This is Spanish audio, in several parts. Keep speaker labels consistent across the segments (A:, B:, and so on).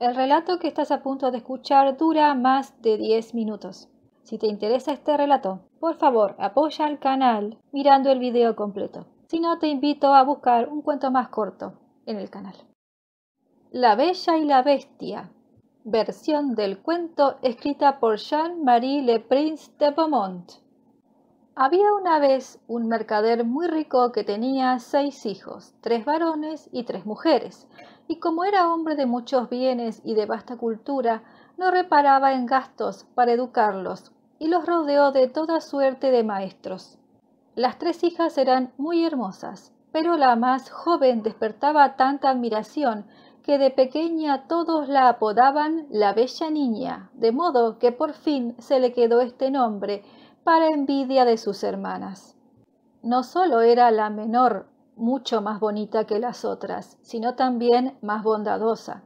A: El relato que estás a punto de escuchar dura más de 10 minutos. Si te interesa este relato, por favor apoya al canal mirando el video completo. Si no, te invito a buscar un cuento más corto en el canal. La Bella y la Bestia, versión del cuento escrita por Jean-Marie Le Prince de Beaumont. Había una vez un mercader muy rico que tenía seis hijos, tres varones y tres mujeres, y como era hombre de muchos bienes y de vasta cultura, no reparaba en gastos para educarlos, y los rodeó de toda suerte de maestros. Las tres hijas eran muy hermosas, pero la más joven despertaba tanta admiración que de pequeña todos la apodaban la Bella Niña, de modo que por fin se le quedó este nombre, para envidia de sus hermanas. No solo era la menor mucho más bonita que las otras, sino también más bondadosa.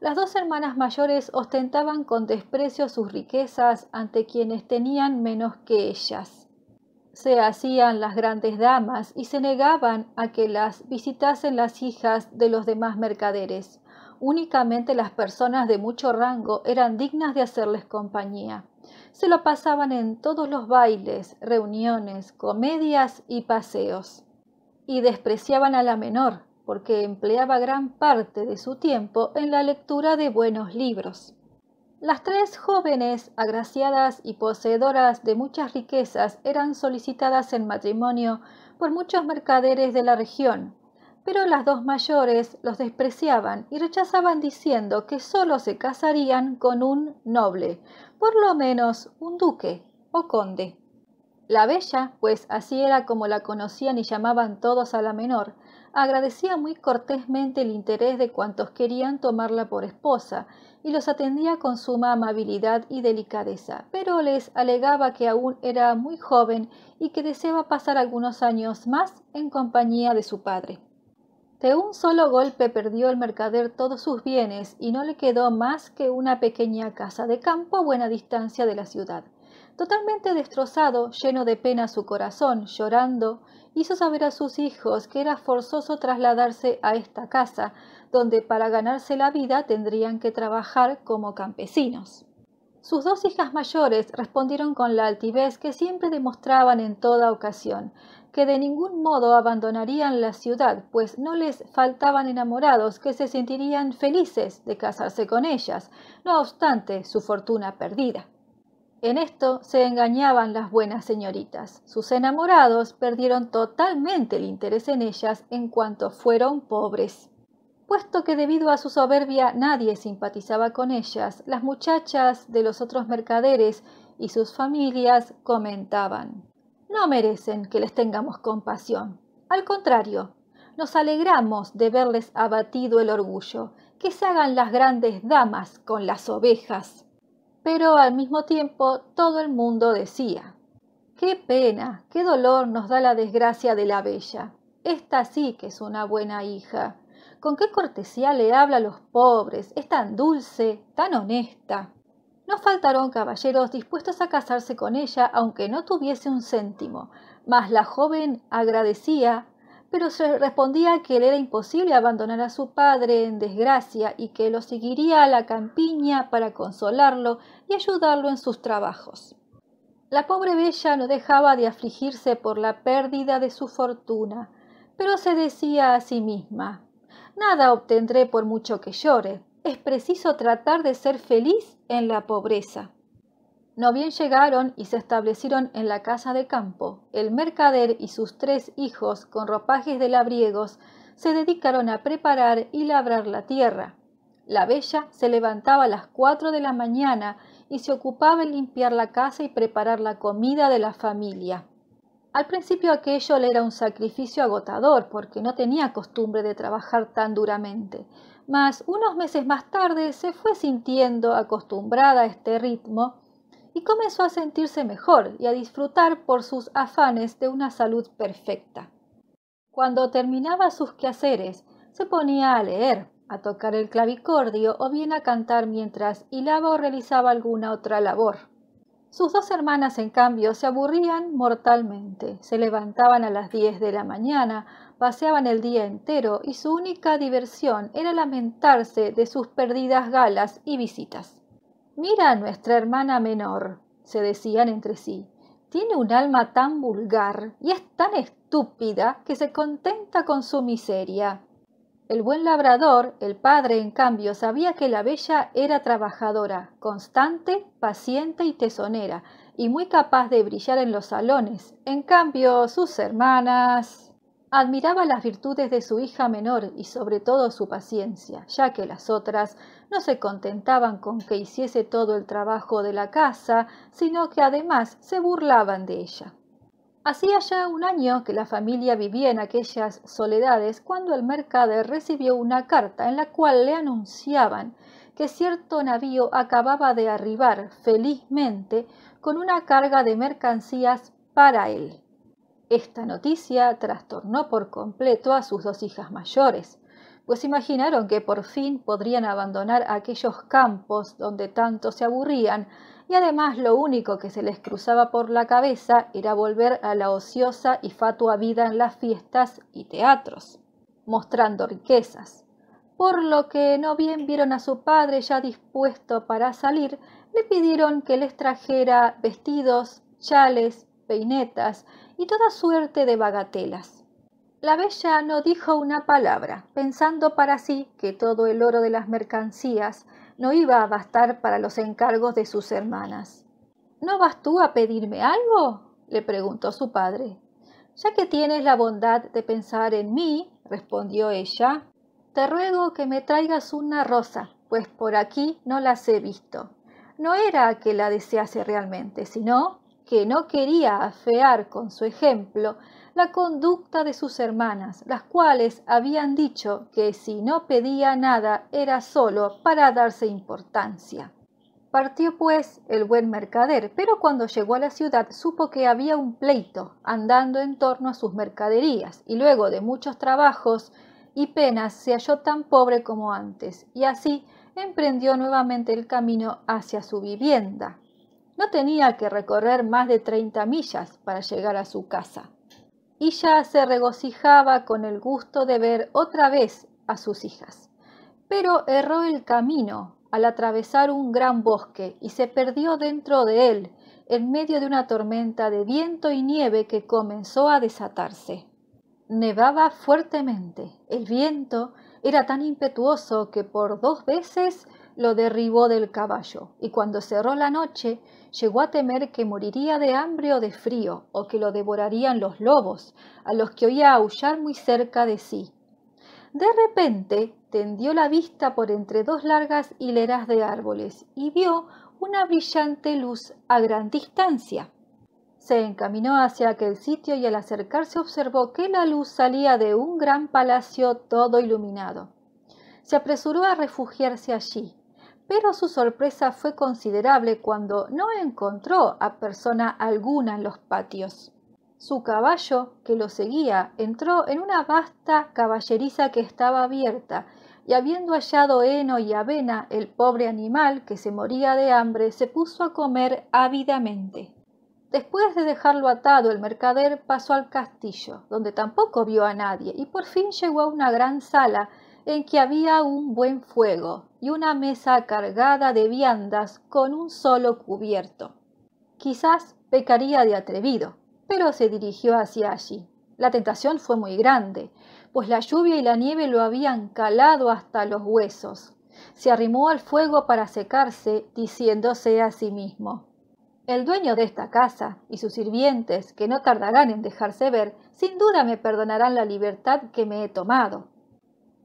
A: Las dos hermanas mayores ostentaban con desprecio sus riquezas ante quienes tenían menos que ellas. Se hacían las grandes damas y se negaban a que las visitasen las hijas de los demás mercaderes. Únicamente las personas de mucho rango eran dignas de hacerles compañía se lo pasaban en todos los bailes, reuniones, comedias y paseos. Y despreciaban a la menor, porque empleaba gran parte de su tiempo en la lectura de buenos libros. Las tres jóvenes, agraciadas y poseedoras de muchas riquezas, eran solicitadas en matrimonio por muchos mercaderes de la región, pero las dos mayores los despreciaban y rechazaban diciendo que sólo se casarían con un noble, por lo menos un duque o conde. La bella, pues así era como la conocían y llamaban todos a la menor, agradecía muy cortésmente el interés de cuantos querían tomarla por esposa, y los atendía con suma amabilidad y delicadeza, pero les alegaba que aún era muy joven y que deseaba pasar algunos años más en compañía de su padre. De un solo golpe perdió el mercader todos sus bienes y no le quedó más que una pequeña casa de campo a buena distancia de la ciudad. Totalmente destrozado, lleno de pena su corazón, llorando, hizo saber a sus hijos que era forzoso trasladarse a esta casa, donde para ganarse la vida tendrían que trabajar como campesinos. Sus dos hijas mayores respondieron con la altivez que siempre demostraban en toda ocasión, que de ningún modo abandonarían la ciudad, pues no les faltaban enamorados que se sentirían felices de casarse con ellas, no obstante su fortuna perdida. En esto se engañaban las buenas señoritas. Sus enamorados perdieron totalmente el interés en ellas en cuanto fueron pobres. Puesto que debido a su soberbia nadie simpatizaba con ellas, las muchachas de los otros mercaderes y sus familias comentaban no merecen que les tengamos compasión. Al contrario, nos alegramos de verles abatido el orgullo, que se hagan las grandes damas con las ovejas. Pero al mismo tiempo todo el mundo decía, qué pena, qué dolor nos da la desgracia de la bella. Esta sí que es una buena hija. Con qué cortesía le habla a los pobres, es tan dulce, tan honesta no faltaron caballeros dispuestos a casarse con ella aunque no tuviese un céntimo, mas la joven agradecía, pero se respondía que le era imposible abandonar a su padre en desgracia y que lo seguiría a la campiña para consolarlo y ayudarlo en sus trabajos. La pobre Bella no dejaba de afligirse por la pérdida de su fortuna, pero se decía a sí misma Nada obtendré por mucho que llore. Es preciso tratar de ser feliz en la pobreza. No bien llegaron y se establecieron en la casa de campo, el mercader y sus tres hijos, con ropajes de labriegos, se dedicaron a preparar y labrar la tierra. La bella se levantaba a las cuatro de la mañana y se ocupaba en limpiar la casa y preparar la comida de la familia. Al principio aquello le era un sacrificio agotador porque no tenía costumbre de trabajar tan duramente, mas unos meses más tarde se fue sintiendo acostumbrada a este ritmo y comenzó a sentirse mejor y a disfrutar por sus afanes de una salud perfecta. Cuando terminaba sus quehaceres, se ponía a leer, a tocar el clavicordio o bien a cantar mientras hilaba o realizaba alguna otra labor. Sus dos hermanas, en cambio, se aburrían mortalmente. Se levantaban a las diez de la mañana paseaban el día entero y su única diversión era lamentarse de sus perdidas galas y visitas. Mira a nuestra hermana menor, se decían entre sí. Tiene un alma tan vulgar y es tan estúpida que se contenta con su miseria. El buen labrador, el padre, en cambio, sabía que la bella era trabajadora, constante, paciente y tesonera, y muy capaz de brillar en los salones. En cambio, sus hermanas... Admiraba las virtudes de su hija menor y sobre todo su paciencia, ya que las otras no se contentaban con que hiciese todo el trabajo de la casa, sino que además se burlaban de ella. Hacía ya un año que la familia vivía en aquellas soledades cuando el mercader recibió una carta en la cual le anunciaban que cierto navío acababa de arribar felizmente con una carga de mercancías para él. Esta noticia trastornó por completo a sus dos hijas mayores, pues imaginaron que por fin podrían abandonar aquellos campos donde tanto se aburrían y además lo único que se les cruzaba por la cabeza era volver a la ociosa y fatua vida en las fiestas y teatros, mostrando riquezas. Por lo que no bien vieron a su padre ya dispuesto para salir, le pidieron que les trajera vestidos, chales, peinetas y toda suerte de bagatelas. La bella no dijo una palabra, pensando para sí que todo el oro de las mercancías no iba a bastar para los encargos de sus hermanas. ¿No vas tú a pedirme algo? le preguntó su padre. Ya que tienes la bondad de pensar en mí, respondió ella, te ruego que me traigas una rosa, pues por aquí no las he visto. No era que la desease realmente, sino que no quería afear con su ejemplo la conducta de sus hermanas, las cuales habían dicho que si no pedía nada era solo para darse importancia. Partió pues el buen mercader, pero cuando llegó a la ciudad supo que había un pleito andando en torno a sus mercaderías, y luego de muchos trabajos y penas se halló tan pobre como antes, y así emprendió nuevamente el camino hacia su vivienda. No tenía que recorrer más de 30 millas para llegar a su casa. Y ya se regocijaba con el gusto de ver otra vez a sus hijas. Pero erró el camino al atravesar un gran bosque y se perdió dentro de él, en medio de una tormenta de viento y nieve que comenzó a desatarse. Nevaba fuertemente. El viento era tan impetuoso que por dos veces lo derribó del caballo, y cuando cerró la noche llegó a temer que moriría de hambre o de frío, o que lo devorarían los lobos, a los que oía aullar muy cerca de sí. De repente tendió la vista por entre dos largas hileras de árboles y vio una brillante luz a gran distancia. Se encaminó hacia aquel sitio y al acercarse observó que la luz salía de un gran palacio todo iluminado. Se apresuró a refugiarse allí, pero su sorpresa fue considerable cuando no encontró a persona alguna en los patios. Su caballo, que lo seguía, entró en una vasta caballeriza que estaba abierta, y habiendo hallado heno y avena, el pobre animal, que se moría de hambre, se puso a comer ávidamente. Después de dejarlo atado, el mercader pasó al castillo, donde tampoco vio a nadie, y por fin llegó a una gran sala en que había un buen fuego, y una mesa cargada de viandas con un solo cubierto. Quizás pecaría de atrevido, pero se dirigió hacia allí. La tentación fue muy grande, pues la lluvia y la nieve lo habían calado hasta los huesos. Se arrimó al fuego para secarse, diciéndose a sí mismo. El dueño de esta casa y sus sirvientes, que no tardarán en dejarse ver, sin duda me perdonarán la libertad que me he tomado.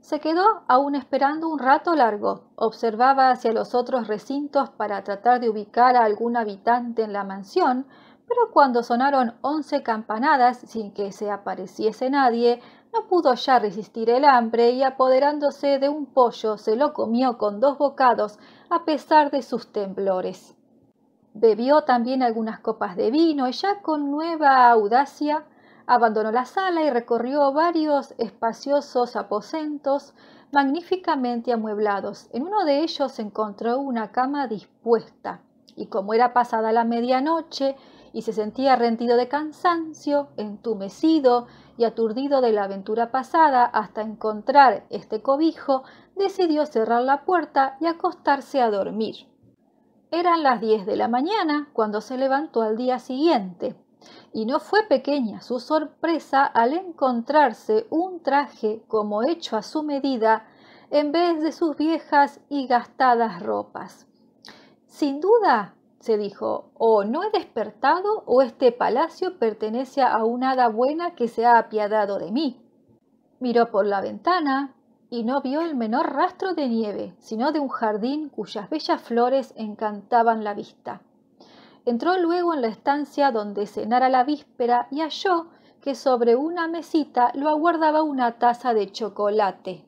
A: Se quedó aún esperando un rato largo, observaba hacia los otros recintos para tratar de ubicar a algún habitante en la mansión, pero cuando sonaron once campanadas sin que se apareciese nadie, no pudo ya resistir el hambre y apoderándose de un pollo se lo comió con dos bocados a pesar de sus temblores. Bebió también algunas copas de vino y ya con nueva audacia Abandonó la sala y recorrió varios espaciosos aposentos magníficamente amueblados. En uno de ellos encontró una cama dispuesta y como era pasada la medianoche y se sentía rendido de cansancio, entumecido y aturdido de la aventura pasada hasta encontrar este cobijo, decidió cerrar la puerta y acostarse a dormir. Eran las 10 de la mañana cuando se levantó al día siguiente. Y no fue pequeña su sorpresa al encontrarse un traje como hecho a su medida en vez de sus viejas y gastadas ropas. Sin duda, se dijo, o no he despertado o este palacio pertenece a una hada buena que se ha apiadado de mí. Miró por la ventana y no vio el menor rastro de nieve, sino de un jardín cuyas bellas flores encantaban la vista. Entró luego en la estancia donde cenara la víspera y halló que sobre una mesita lo aguardaba una taza de chocolate.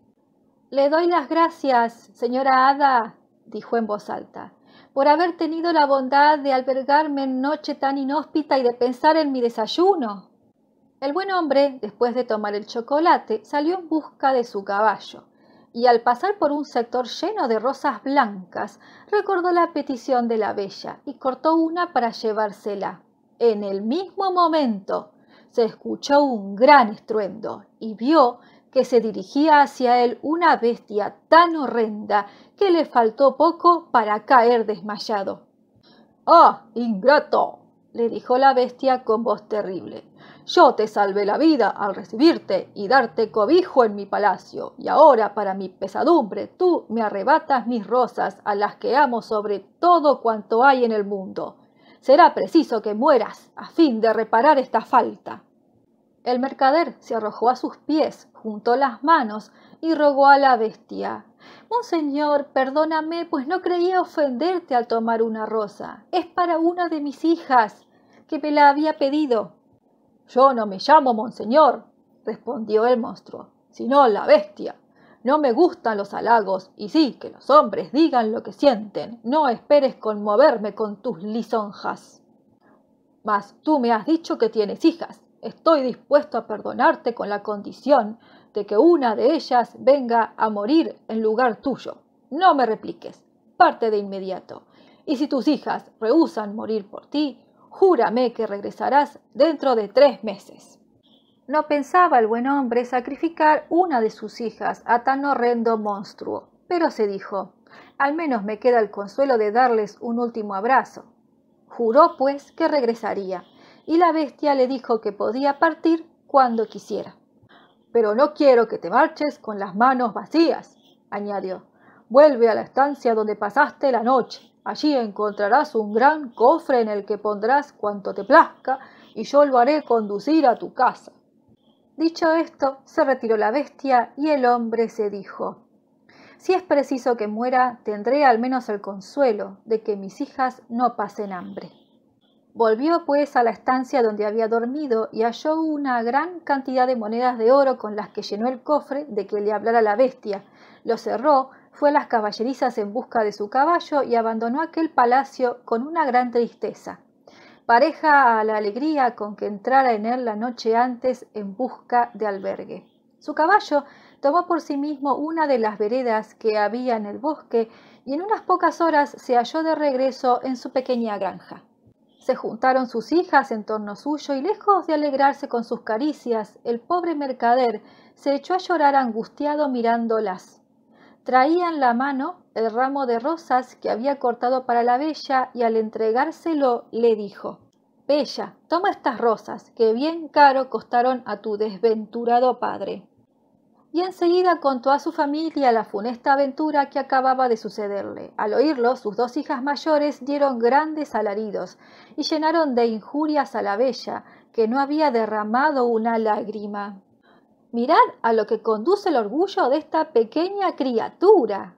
A: Le doy las gracias, señora Ada, dijo en voz alta, por haber tenido la bondad de albergarme en noche tan inhóspita y de pensar en mi desayuno. El buen hombre, después de tomar el chocolate, salió en busca de su caballo y al pasar por un sector lleno de rosas blancas, recordó la petición de la bella y cortó una para llevársela. En el mismo momento se escuchó un gran estruendo y vio que se dirigía hacia él una bestia tan horrenda que le faltó poco para caer desmayado. ¡Ah, ¡Oh, ingrato! le dijo la bestia con voz terrible. Yo te salvé la vida al recibirte y darte cobijo en mi palacio, y ahora para mi pesadumbre tú me arrebatas mis rosas a las que amo sobre todo cuanto hay en el mundo. Será preciso que mueras a fin de reparar esta falta. El mercader se arrojó a sus pies, juntó las manos y rogó a la bestia. Monseñor, perdóname, pues no creía ofenderte al tomar una rosa. Es para una de mis hijas, que me la había pedido. Yo no me llamo Monseñor, respondió el monstruo, sino la bestia. No me gustan los halagos, y sí, que los hombres digan lo que sienten. No esperes conmoverme con tus lisonjas. Mas tú me has dicho que tienes hijas. Estoy dispuesto a perdonarte con la condición que una de ellas venga a morir en lugar tuyo. No me repliques, parte de inmediato. Y si tus hijas rehusan morir por ti, júrame que regresarás dentro de tres meses. No pensaba el buen hombre sacrificar una de sus hijas a tan horrendo monstruo, pero se dijo, al menos me queda el consuelo de darles un último abrazo. Juró, pues, que regresaría, y la bestia le dijo que podía partir cuando quisiera. Pero no quiero que te marches con las manos vacías, añadió. Vuelve a la estancia donde pasaste la noche. Allí encontrarás un gran cofre en el que pondrás cuanto te plazca y yo lo haré conducir a tu casa. Dicho esto, se retiró la bestia y el hombre se dijo, Si es preciso que muera, tendré al menos el consuelo de que mis hijas no pasen hambre. Volvió pues a la estancia donde había dormido y halló una gran cantidad de monedas de oro con las que llenó el cofre de que le hablara la bestia. Lo cerró, fue a las caballerizas en busca de su caballo y abandonó aquel palacio con una gran tristeza, pareja a la alegría con que entrara en él la noche antes en busca de albergue. Su caballo tomó por sí mismo una de las veredas que había en el bosque y en unas pocas horas se halló de regreso en su pequeña granja. Se juntaron sus hijas en torno suyo y lejos de alegrarse con sus caricias, el pobre mercader se echó a llorar angustiado mirándolas. Traía en la mano el ramo de rosas que había cortado para la bella y al entregárselo le dijo Bella, toma estas rosas que bien caro costaron a tu desventurado padre y enseguida contó a su familia la funesta aventura que acababa de sucederle. Al oírlo, sus dos hijas mayores dieron grandes alaridos y llenaron de injurias a la bella, que no había derramado una lágrima. Mirad a lo que conduce el orgullo de esta pequeña criatura,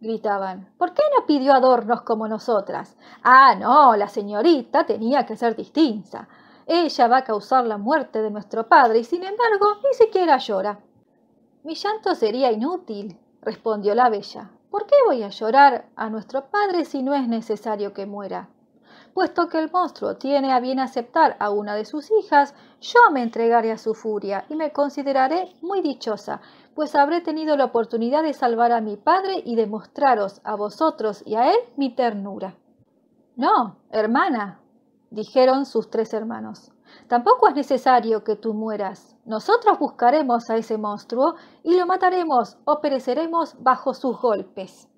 A: gritaban. ¿Por qué no pidió adornos como nosotras? Ah, no, la señorita tenía que ser distinta. Ella va a causar la muerte de nuestro padre y sin embargo ni siquiera llora. Mi llanto sería inútil, respondió la bella. ¿Por qué voy a llorar a nuestro padre si no es necesario que muera? Puesto que el monstruo tiene a bien aceptar a una de sus hijas, yo me entregaré a su furia y me consideraré muy dichosa, pues habré tenido la oportunidad de salvar a mi padre y de mostraros a vosotros y a él mi ternura. No, hermana, dijeron sus tres hermanos. Tampoco es necesario que tú mueras. Nosotros buscaremos a ese monstruo y lo mataremos o pereceremos bajo sus golpes.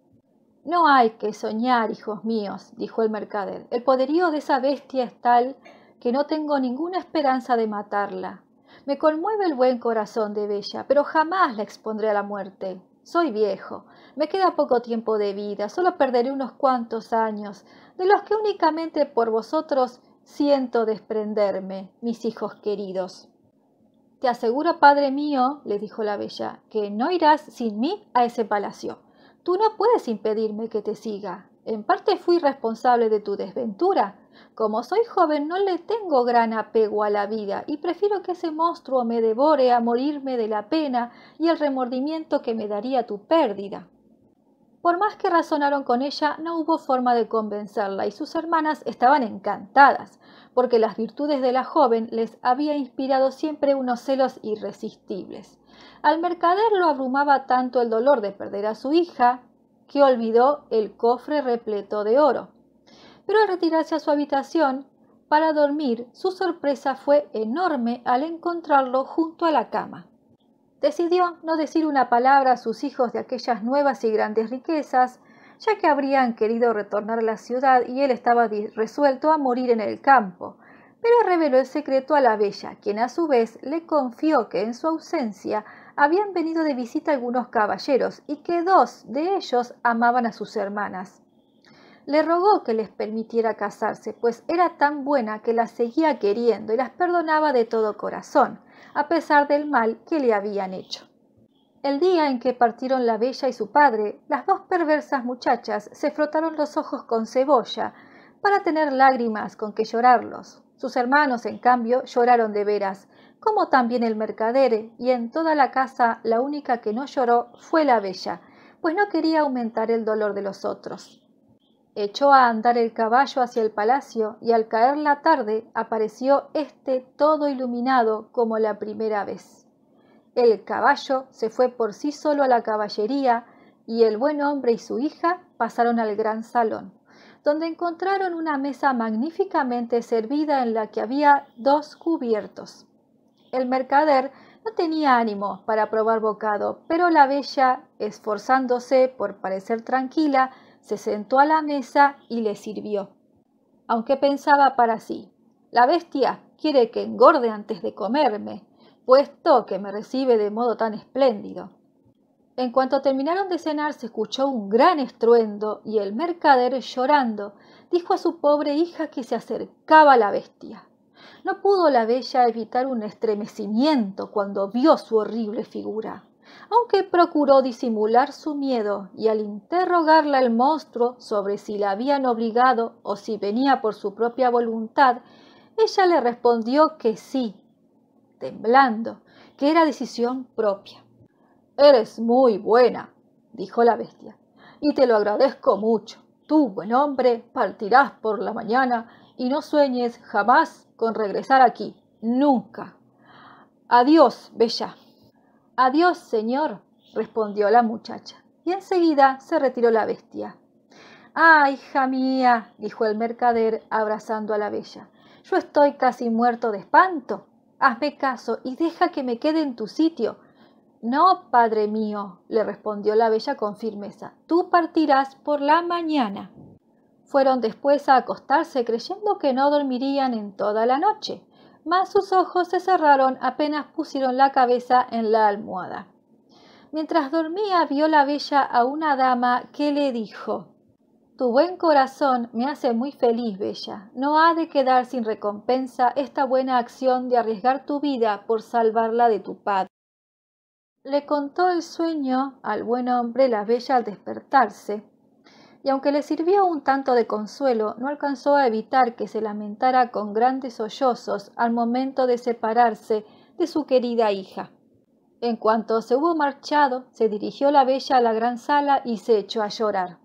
A: No hay que soñar, hijos míos, dijo el mercader. El poderío de esa bestia es tal que no tengo ninguna esperanza de matarla. Me conmueve el buen corazón de Bella, pero jamás la expondré a la muerte. Soy viejo, me queda poco tiempo de vida, solo perderé unos cuantos años, de los que únicamente por vosotros Siento desprenderme, mis hijos queridos. Te aseguro, padre mío, le dijo la bella, que no irás sin mí a ese palacio. Tú no puedes impedirme que te siga. En parte fui responsable de tu desventura. Como soy joven no le tengo gran apego a la vida y prefiero que ese monstruo me devore a morirme de la pena y el remordimiento que me daría tu pérdida. Por más que razonaron con ella, no hubo forma de convencerla y sus hermanas estaban encantadas, porque las virtudes de la joven les había inspirado siempre unos celos irresistibles. Al mercader lo abrumaba tanto el dolor de perder a su hija, que olvidó el cofre repleto de oro. Pero al retirarse a su habitación para dormir, su sorpresa fue enorme al encontrarlo junto a la cama. Decidió no decir una palabra a sus hijos de aquellas nuevas y grandes riquezas, ya que habrían querido retornar a la ciudad y él estaba resuelto a morir en el campo, pero reveló el secreto a la bella, quien a su vez le confió que en su ausencia habían venido de visita algunos caballeros y que dos de ellos amaban a sus hermanas. Le rogó que les permitiera casarse, pues era tan buena que las seguía queriendo y las perdonaba de todo corazón a pesar del mal que le habían hecho. El día en que partieron la bella y su padre, las dos perversas muchachas se frotaron los ojos con cebolla para tener lágrimas con que llorarlos. Sus hermanos, en cambio, lloraron de veras, como también el mercader, y en toda la casa la única que no lloró fue la bella, pues no quería aumentar el dolor de los otros. Echó a andar el caballo hacia el palacio y al caer la tarde apareció éste todo iluminado como la primera vez. El caballo se fue por sí solo a la caballería y el buen hombre y su hija pasaron al gran salón, donde encontraron una mesa magníficamente servida en la que había dos cubiertos. El mercader no tenía ánimo para probar bocado, pero la bella, esforzándose por parecer tranquila, se sentó a la mesa y le sirvió, aunque pensaba para sí, la bestia quiere que engorde antes de comerme, puesto que me recibe de modo tan espléndido. En cuanto terminaron de cenar se escuchó un gran estruendo y el mercader, llorando, dijo a su pobre hija que se acercaba a la bestia. No pudo la bella evitar un estremecimiento cuando vio su horrible figura aunque procuró disimular su miedo y al interrogarla al monstruo sobre si la habían obligado o si venía por su propia voluntad, ella le respondió que sí, temblando, que era decisión propia. Eres muy buena, dijo la bestia, y te lo agradezco mucho. Tú, buen hombre, partirás por la mañana y no sueñes jamás con regresar aquí, nunca. Adiós, Bella. Adiós, señor, respondió la muchacha, y enseguida se retiró la bestia. Ah, hija mía, dijo el mercader, abrazando a la bella, yo estoy casi muerto de espanto. Hazme caso y deja que me quede en tu sitio. No, padre mío, le respondió la bella con firmeza, tú partirás por la mañana. Fueron después a acostarse creyendo que no dormirían en toda la noche mas sus ojos se cerraron apenas pusieron la cabeza en la almohada. Mientras dormía vio la bella a una dama que le dijo Tu buen corazón me hace muy feliz, bella. No ha de quedar sin recompensa esta buena acción de arriesgar tu vida por salvarla de tu padre. Le contó el sueño al buen hombre la bella al despertarse, y aunque le sirvió un tanto de consuelo, no alcanzó a evitar que se lamentara con grandes sollozos al momento de separarse de su querida hija. En cuanto se hubo marchado, se dirigió la bella a la gran sala y se echó a llorar.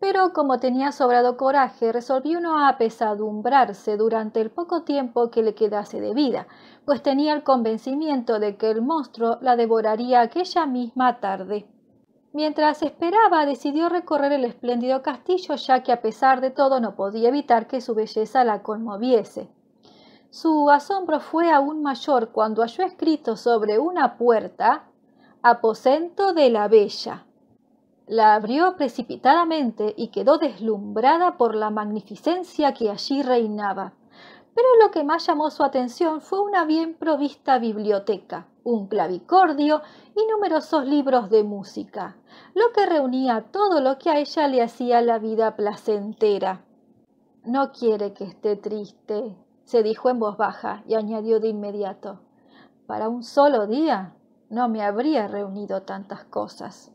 A: Pero como tenía sobrado coraje, resolvió no apesadumbrarse durante el poco tiempo que le quedase de vida, pues tenía el convencimiento de que el monstruo la devoraría aquella misma tarde. Mientras esperaba, decidió recorrer el espléndido castillo, ya que a pesar de todo no podía evitar que su belleza la conmoviese. Su asombro fue aún mayor cuando halló escrito sobre una puerta Aposento de la Bella. La abrió precipitadamente y quedó deslumbrada por la magnificencia que allí reinaba. Pero lo que más llamó su atención fue una bien provista biblioteca un clavicordio y numerosos libros de música, lo que reunía todo lo que a ella le hacía la vida placentera. No quiere que esté triste, se dijo en voz baja y añadió de inmediato. Para un solo día no me habría reunido tantas cosas.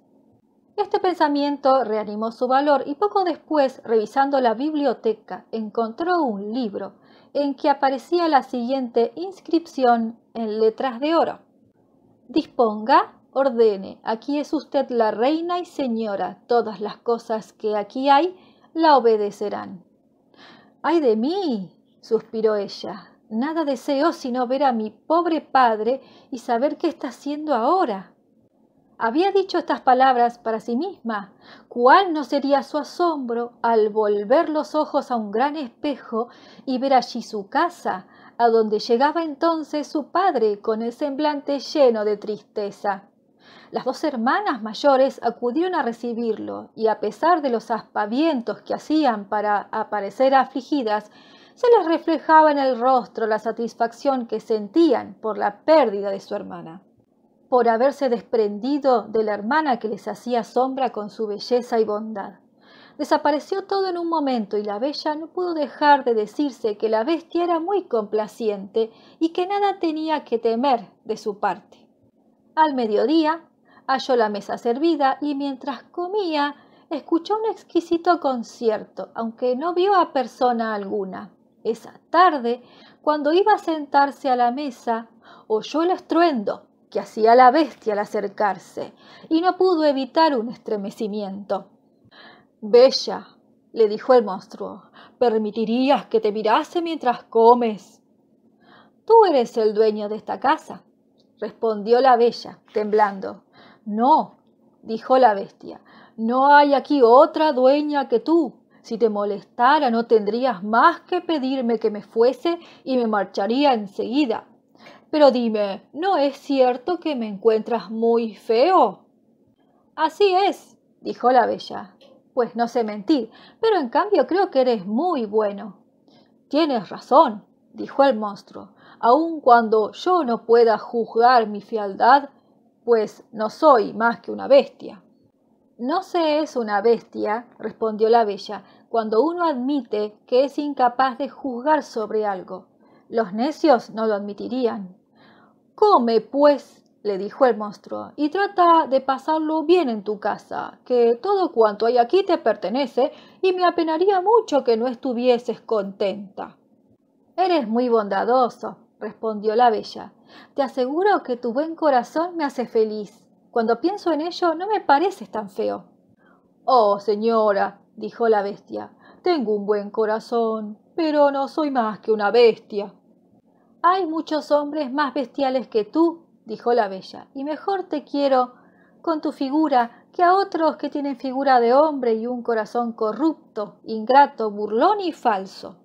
A: Este pensamiento reanimó su valor y poco después, revisando la biblioteca, encontró un libro en que aparecía la siguiente inscripción en letras de oro. Disponga, ordene, aquí es usted la reina y señora, todas las cosas que aquí hay la obedecerán. ¡Ay de mí! suspiró ella. Nada deseo sino ver a mi pobre padre y saber qué está haciendo ahora. Había dicho estas palabras para sí misma. ¿Cuál no sería su asombro al volver los ojos a un gran espejo y ver allí su casa, a donde llegaba entonces su padre con el semblante lleno de tristeza. Las dos hermanas mayores acudieron a recibirlo y a pesar de los aspavientos que hacían para aparecer afligidas, se les reflejaba en el rostro la satisfacción que sentían por la pérdida de su hermana, por haberse desprendido de la hermana que les hacía sombra con su belleza y bondad. Desapareció todo en un momento y la bella no pudo dejar de decirse que la bestia era muy complaciente y que nada tenía que temer de su parte. Al mediodía halló la mesa servida y mientras comía escuchó un exquisito concierto, aunque no vio a persona alguna. Esa tarde, cuando iba a sentarse a la mesa, oyó el estruendo que hacía la bestia al acercarse y no pudo evitar un estremecimiento. Bella, le dijo el monstruo, permitirías que te mirase mientras comes. Tú eres el dueño de esta casa, respondió la bella, temblando. No, dijo la bestia, no hay aquí otra dueña que tú. Si te molestara no tendrías más que pedirme que me fuese y me marcharía enseguida. Pero dime, ¿no es cierto que me encuentras muy feo? Así es, dijo la bella pues no sé mentir, pero en cambio creo que eres muy bueno. Tienes razón, dijo el monstruo, aun cuando yo no pueda juzgar mi fialdad, pues no soy más que una bestia. No se es una bestia, respondió la bella, cuando uno admite que es incapaz de juzgar sobre algo. Los necios no lo admitirían. Come, pues, le dijo el monstruo, y trata de pasarlo bien en tu casa, que todo cuanto hay aquí te pertenece, y me apenaría mucho que no estuvieses contenta. Eres muy bondadoso, respondió la bella. Te aseguro que tu buen corazón me hace feliz. Cuando pienso en ello, no me pareces tan feo. Oh, señora, dijo la bestia, tengo un buen corazón, pero no soy más que una bestia. Hay muchos hombres más bestiales que tú, dijo la bella, y mejor te quiero con tu figura que a otros que tienen figura de hombre y un corazón corrupto, ingrato, burlón y falso.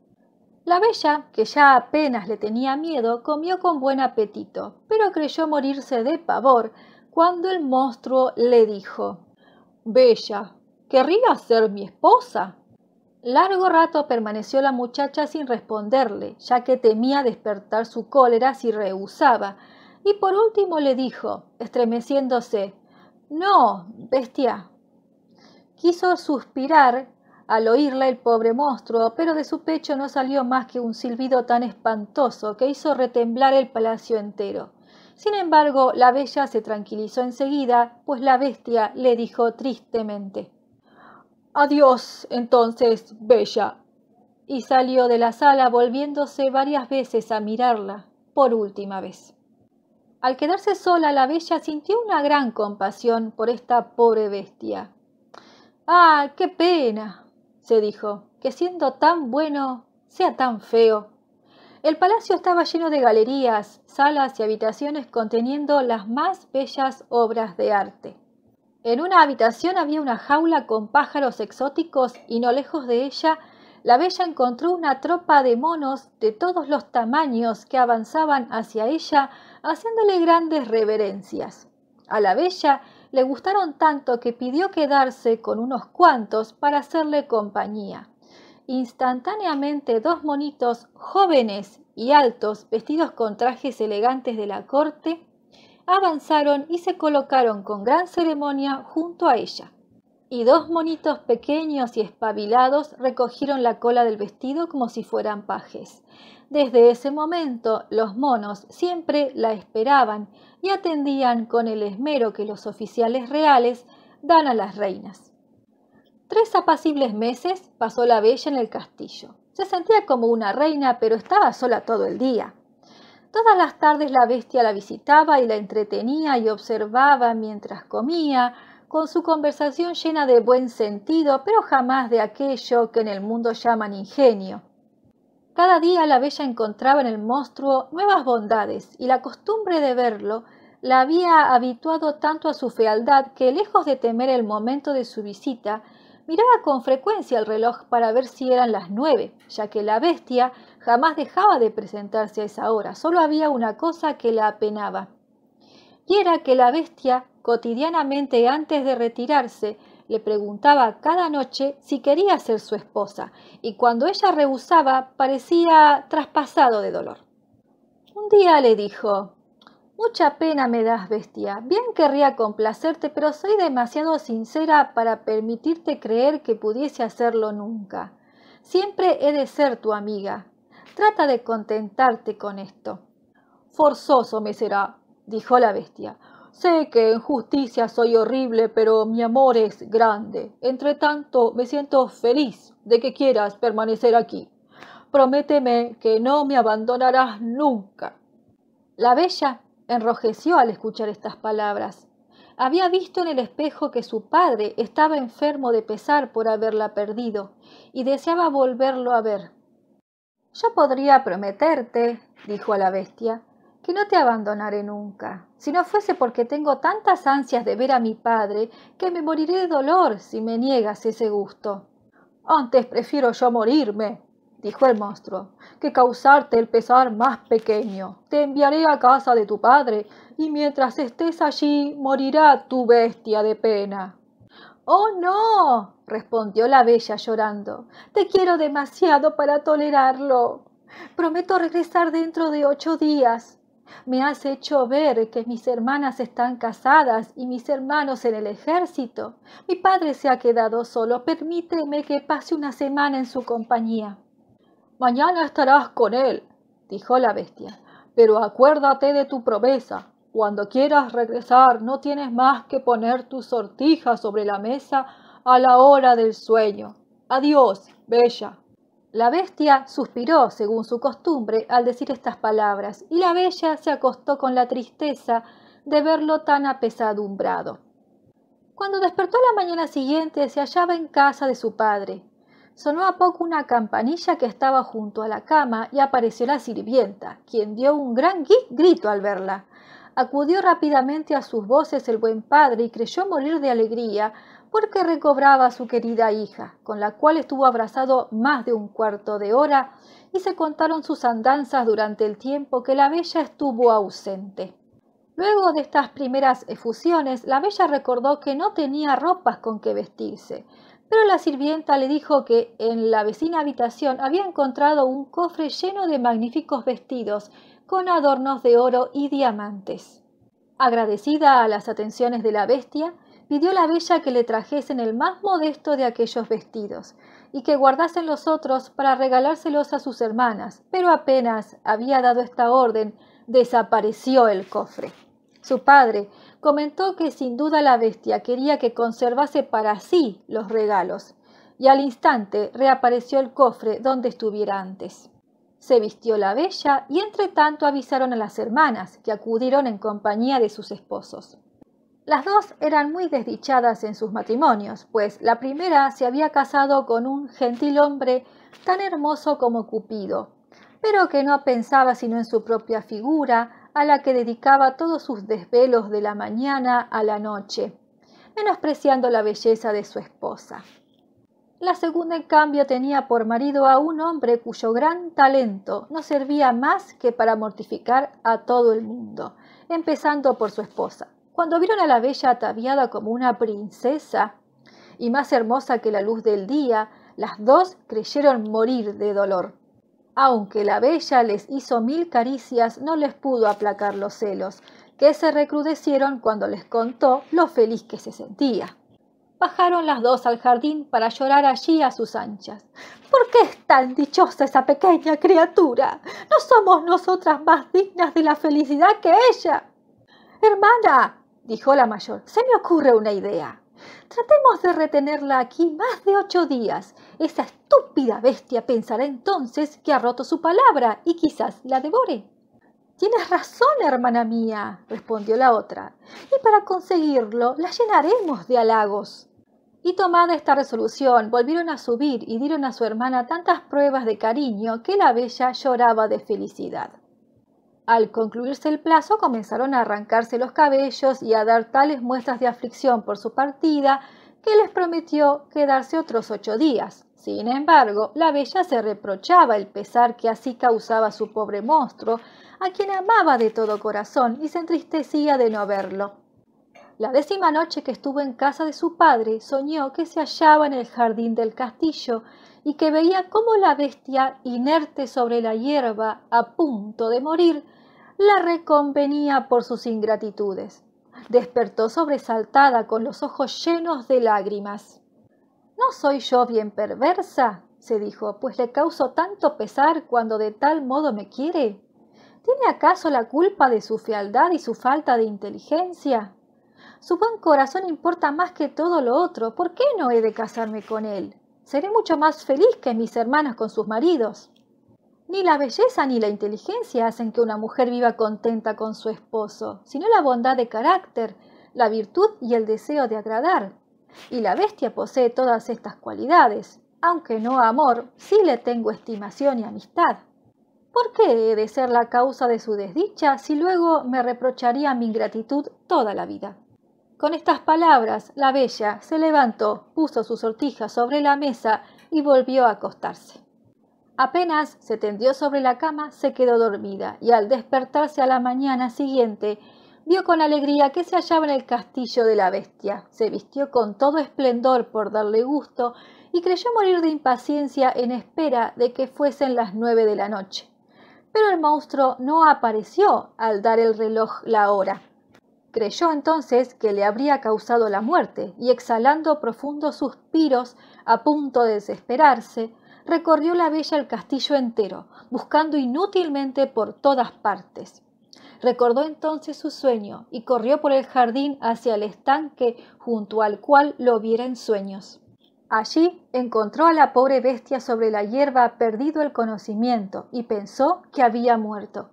A: La bella, que ya apenas le tenía miedo, comió con buen apetito, pero creyó morirse de pavor cuando el monstruo le dijo Bella, ¿querría ser mi esposa? Largo rato permaneció la muchacha sin responderle, ya que temía despertar su cólera si rehusaba, y por último le dijo, estremeciéndose, No, bestia. Quiso suspirar al oírla el pobre monstruo, pero de su pecho no salió más que un silbido tan espantoso que hizo retemblar el palacio entero. Sin embargo, la bella se tranquilizó enseguida, pues la bestia le dijo tristemente Adiós, entonces, bella. y salió de la sala volviéndose varias veces a mirarla por última vez. Al quedarse sola, la bella sintió una gran compasión por esta pobre bestia. ¡Ah, qué pena! se dijo, que siendo tan bueno sea tan feo. El palacio estaba lleno de galerías, salas y habitaciones conteniendo las más bellas obras de arte. En una habitación había una jaula con pájaros exóticos y no lejos de ella la bella encontró una tropa de monos de todos los tamaños que avanzaban hacia ella haciéndole grandes reverencias. A la bella le gustaron tanto que pidió quedarse con unos cuantos para hacerle compañía. Instantáneamente dos monitos jóvenes y altos, vestidos con trajes elegantes de la corte, avanzaron y se colocaron con gran ceremonia junto a ella. Y dos monitos pequeños y espabilados recogieron la cola del vestido como si fueran pajes. Desde ese momento los monos siempre la esperaban y atendían con el esmero que los oficiales reales dan a las reinas. Tres apacibles meses pasó la bella en el castillo. Se sentía como una reina, pero estaba sola todo el día. Todas las tardes la bestia la visitaba y la entretenía y observaba mientras comía, con su conversación llena de buen sentido, pero jamás de aquello que en el mundo llaman ingenio. Cada día la bella encontraba en el monstruo nuevas bondades y la costumbre de verlo la había habituado tanto a su fealdad que, lejos de temer el momento de su visita, miraba con frecuencia el reloj para ver si eran las nueve, ya que la bestia jamás dejaba de presentarse a esa hora, solo había una cosa que la apenaba. Y era que la bestia, cotidianamente antes de retirarse, le preguntaba cada noche si quería ser su esposa y cuando ella rehusaba parecía traspasado de dolor. Un día le dijo, Mucha pena me das, bestia. Bien querría complacerte, pero soy demasiado sincera para permitirte creer que pudiese hacerlo nunca. Siempre he de ser tu amiga. Trata de contentarte con esto. Forzoso me será, dijo la bestia, Sé que en justicia soy horrible, pero mi amor es grande. Entre tanto, me siento feliz de que quieras permanecer aquí. Prométeme que no me abandonarás nunca. La bella enrojeció al escuchar estas palabras. Había visto en el espejo que su padre estaba enfermo de pesar por haberla perdido y deseaba volverlo a ver. Yo podría prometerte, dijo a la bestia, no te abandonaré nunca, si no fuese porque tengo tantas ansias de ver a mi padre que me moriré de dolor si me niegas ese gusto. Antes prefiero yo morirme, dijo el monstruo, que causarte el pesar más pequeño. Te enviaré a casa de tu padre, y mientras estés allí morirá tu bestia de pena. Oh, no, respondió la bella llorando. Te quiero demasiado para tolerarlo. Prometo regresar dentro de ocho días. Me has hecho ver que mis hermanas están casadas y mis hermanos en el ejército. Mi padre se ha quedado solo. Permíteme que pase una semana en su compañía. Mañana estarás con él, dijo la bestia. Pero acuérdate de tu promesa. Cuando quieras regresar no tienes más que poner tu sortija sobre la mesa a la hora del sueño. Adiós, bella. La bestia suspiró, según su costumbre, al decir estas palabras, y la bella se acostó con la tristeza de verlo tan apesadumbrado. Cuando despertó la mañana siguiente, se hallaba en casa de su padre. Sonó a poco una campanilla que estaba junto a la cama y apareció la sirvienta, quien dio un gran grito al verla. Acudió rápidamente a sus voces el buen padre y creyó morir de alegría porque recobraba a su querida hija, con la cual estuvo abrazado más de un cuarto de hora, y se contaron sus andanzas durante el tiempo que la bella estuvo ausente. Luego de estas primeras efusiones, la bella recordó que no tenía ropas con que vestirse, pero la sirvienta le dijo que en la vecina habitación había encontrado un cofre lleno de magníficos vestidos, con adornos de oro y diamantes. Agradecida a las atenciones de la bestia, pidió la bella que le trajesen el más modesto de aquellos vestidos y que guardasen los otros para regalárselos a sus hermanas, pero apenas había dado esta orden, desapareció el cofre. Su padre comentó que sin duda la bestia quería que conservase para sí los regalos, y al instante reapareció el cofre donde estuviera antes. Se vistió la bella y entre tanto avisaron a las hermanas, que acudieron en compañía de sus esposos. Las dos eran muy desdichadas en sus matrimonios, pues la primera se había casado con un gentil hombre tan hermoso como Cupido, pero que no pensaba sino en su propia figura, a la que dedicaba todos sus desvelos de la mañana a la noche, menospreciando la belleza de su esposa. La segunda, en cambio, tenía por marido a un hombre cuyo gran talento no servía más que para mortificar a todo el mundo, empezando por su esposa cuando vieron a la bella ataviada como una princesa y más hermosa que la luz del día, las dos creyeron morir de dolor. Aunque la bella les hizo mil caricias, no les pudo aplacar los celos, que se recrudecieron cuando les contó lo feliz que se sentía. Bajaron las dos al jardín para llorar allí a sus anchas. ¿Por qué es tan dichosa esa pequeña criatura? ¿No somos nosotras más dignas de la felicidad que ella? Hermana, dijo la mayor, se me ocurre una idea. Tratemos de retenerla aquí más de ocho días. Esa estúpida bestia pensará entonces que ha roto su palabra y quizás la devore. Tienes razón, hermana mía, respondió la otra, y para conseguirlo la llenaremos de halagos. Y tomada esta resolución, volvieron a subir y dieron a su hermana tantas pruebas de cariño que la bella lloraba de felicidad. Al concluirse el plazo comenzaron a arrancarse los cabellos y a dar tales muestras de aflicción por su partida que les prometió quedarse otros ocho días. Sin embargo, la bella se reprochaba el pesar que así causaba su pobre monstruo, a quien amaba de todo corazón y se entristecía de no verlo. La décima noche que estuvo en casa de su padre, soñó que se hallaba en el jardín del castillo y que veía cómo la bestia, inerte sobre la hierba, a punto de morir, la reconvenía por sus ingratitudes. Despertó sobresaltada con los ojos llenos de lágrimas. ¿No soy yo bien perversa? se dijo, pues le causo tanto pesar cuando de tal modo me quiere. ¿Tiene acaso la culpa de su fealdad y su falta de inteligencia? Su buen corazón importa más que todo lo otro. ¿Por qué no he de casarme con él? Seré mucho más feliz que mis hermanas con sus maridos. Ni la belleza ni la inteligencia hacen que una mujer viva contenta con su esposo, sino la bondad de carácter, la virtud y el deseo de agradar. Y la bestia posee todas estas cualidades. Aunque no amor, sí le tengo estimación y amistad. ¿Por qué he de ser la causa de su desdicha si luego me reprocharía mi ingratitud toda la vida? Con estas palabras, la bella se levantó, puso su sortija sobre la mesa y volvió a acostarse. Apenas se tendió sobre la cama, se quedó dormida y al despertarse a la mañana siguiente, vio con alegría que se hallaba en el castillo de la bestia. Se vistió con todo esplendor por darle gusto y creyó morir de impaciencia en espera de que fuesen las nueve de la noche. Pero el monstruo no apareció al dar el reloj la hora. Creyó entonces que le habría causado la muerte, y exhalando profundos suspiros, a punto de desesperarse, recorrió la bella el castillo entero, buscando inútilmente por todas partes. Recordó entonces su sueño y corrió por el jardín hacia el estanque junto al cual lo viera en sueños. Allí encontró a la pobre bestia sobre la hierba perdido el conocimiento y pensó que había muerto.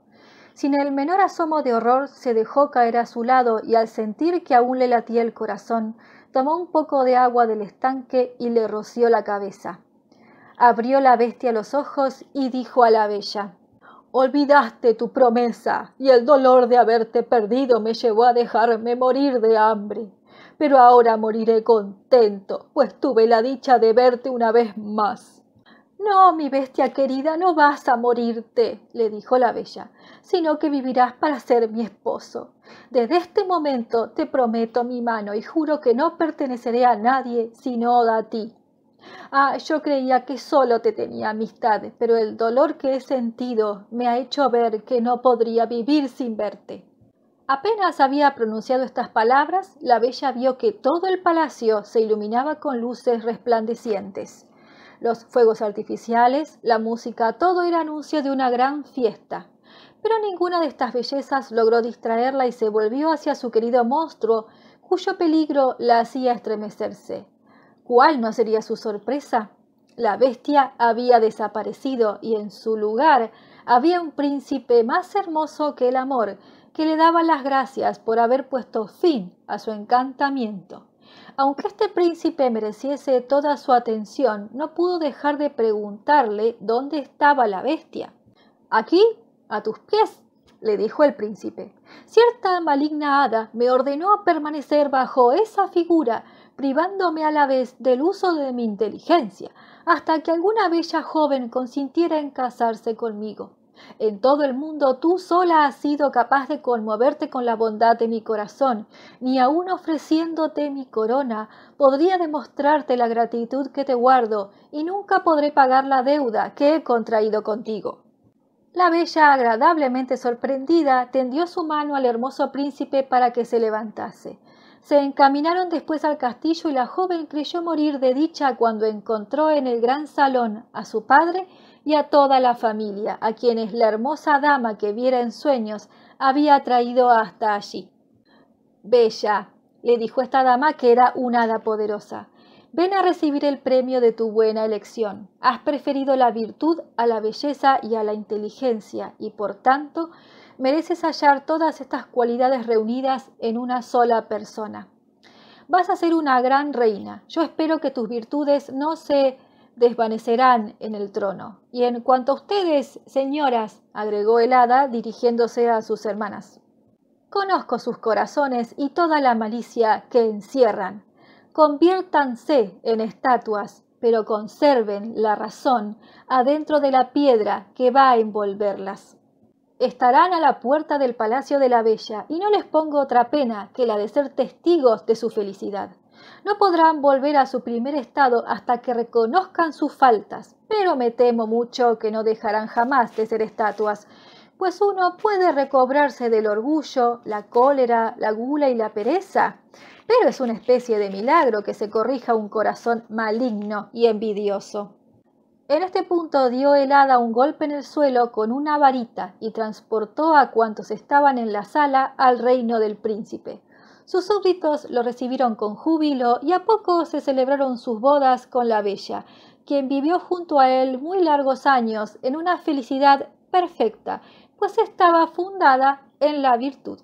A: Sin el menor asomo de horror, se dejó caer a su lado y al sentir que aún le latía el corazón, tomó un poco de agua del estanque y le roció la cabeza. Abrió la bestia los ojos y dijo a la bella Olvidaste tu promesa, y el dolor de haberte perdido me llevó a dejarme morir de hambre. Pero ahora moriré contento, pues tuve la dicha de verte una vez más. No, mi bestia querida, no vas a morirte, le dijo la bella, sino que vivirás para ser mi esposo. Desde este momento te prometo mi mano y juro que no perteneceré a nadie sino a ti. Ah, yo creía que solo te tenía amistad, pero el dolor que he sentido me ha hecho ver que no podría vivir sin verte. Apenas había pronunciado estas palabras, la bella vio que todo el palacio se iluminaba con luces resplandecientes. Los fuegos artificiales, la música, todo era anuncio de una gran fiesta. Pero ninguna de estas bellezas logró distraerla y se volvió hacia su querido monstruo, cuyo peligro la hacía estremecerse. ¿Cuál no sería su sorpresa? La bestia había desaparecido y en su lugar había un príncipe más hermoso que el amor, que le daba las gracias por haber puesto fin a su encantamiento. Aunque este príncipe mereciese toda su atención, no pudo dejar de preguntarle dónde estaba la bestia. Aquí, a tus pies, le dijo el príncipe. Cierta maligna hada me ordenó permanecer bajo esa figura, privándome a la vez del uso de mi inteligencia, hasta que alguna bella joven consintiera en casarse conmigo. En todo el mundo tú sola has sido capaz de conmoverte con la bondad de mi corazón, ni aun ofreciéndote mi corona podría demostrarte la gratitud que te guardo, y nunca podré pagar la deuda que he contraído contigo. La bella, agradablemente sorprendida, tendió su mano al hermoso príncipe para que se levantase. Se encaminaron después al castillo y la joven creyó morir de dicha cuando encontró en el gran salón a su padre y a toda la familia, a quienes la hermosa dama que viera en sueños había traído hasta allí. Bella, le dijo esta dama que era una hada poderosa, ven a recibir el premio de tu buena elección. Has preferido la virtud a la belleza y a la inteligencia, y por tanto mereces hallar todas estas cualidades reunidas en una sola persona. Vas a ser una gran reina. Yo espero que tus virtudes no se desvanecerán en el trono. Y en cuanto a ustedes, señoras, agregó el hada, dirigiéndose a sus hermanas, conozco sus corazones y toda la malicia que encierran. Conviértanse en estatuas, pero conserven la razón adentro de la piedra que va a envolverlas. Estarán a la puerta del Palacio de la Bella, y no les pongo otra pena que la de ser testigos de su felicidad. No podrán volver a su primer estado hasta que reconozcan sus faltas, pero me temo mucho que no dejarán jamás de ser estatuas, pues uno puede recobrarse del orgullo, la cólera, la gula y la pereza, pero es una especie de milagro que se corrija un corazón maligno y envidioso. En este punto dio el hada un golpe en el suelo con una varita y transportó a cuantos estaban en la sala al reino del príncipe. Sus súbditos lo recibieron con júbilo y a poco se celebraron sus bodas con la bella, quien vivió junto a él muy largos años en una felicidad perfecta, pues estaba fundada en la virtud.